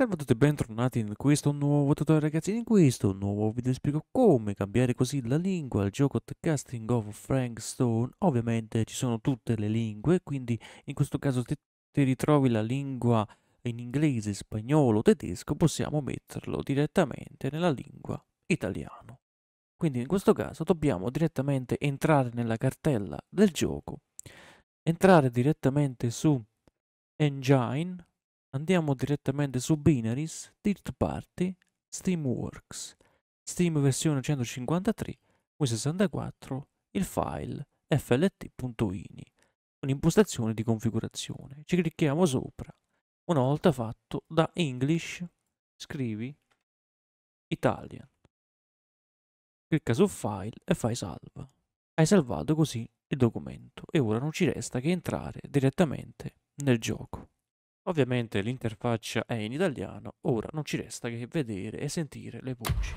Salve a tutti e bentornati in questo nuovo tutorial ragazzi, in questo nuovo video spiego come cambiare così la lingua al gioco The Casting of Frank Stone. Ovviamente ci sono tutte le lingue, quindi in questo caso se ti ritrovi la lingua in inglese, spagnolo, tedesco, possiamo metterlo direttamente nella lingua italiano. Quindi in questo caso dobbiamo direttamente entrare nella cartella del gioco, entrare direttamente su Engine, andiamo direttamente su Binaries, Tilt Party, Steamworks, Steam versione 153, Win64, il file flt.ini, un'impostazione di configurazione. Ci clicchiamo sopra. Una volta fatto, da English scrivi Italian. Clicca su File e fai Salva. Hai salvato così il documento e ora non ci resta che entrare direttamente nel gioco. Ovviamente l'interfaccia è in italiano, ora non ci resta che vedere e sentire le voci.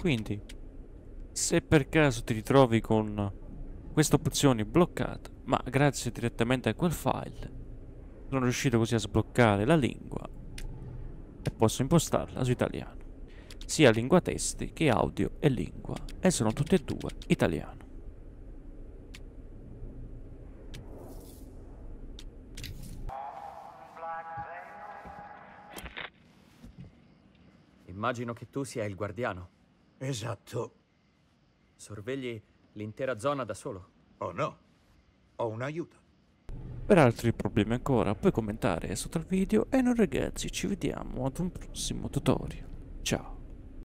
Quindi, se per caso ti ritrovi con questa opzione bloccata, ma grazie direttamente a quel file sono riuscito così a sbloccare la lingua e posso impostarla su italiano, sia lingua testi che audio e lingua, e sono tutte e due italiano. Immagino che tu sia il guardiano. Esatto. Sorvegli L'intera zona da solo? Oh no, ho un aiuto. Per altri problemi ancora puoi commentare sotto il video e noi ragazzi ci vediamo ad un prossimo tutorial. Ciao.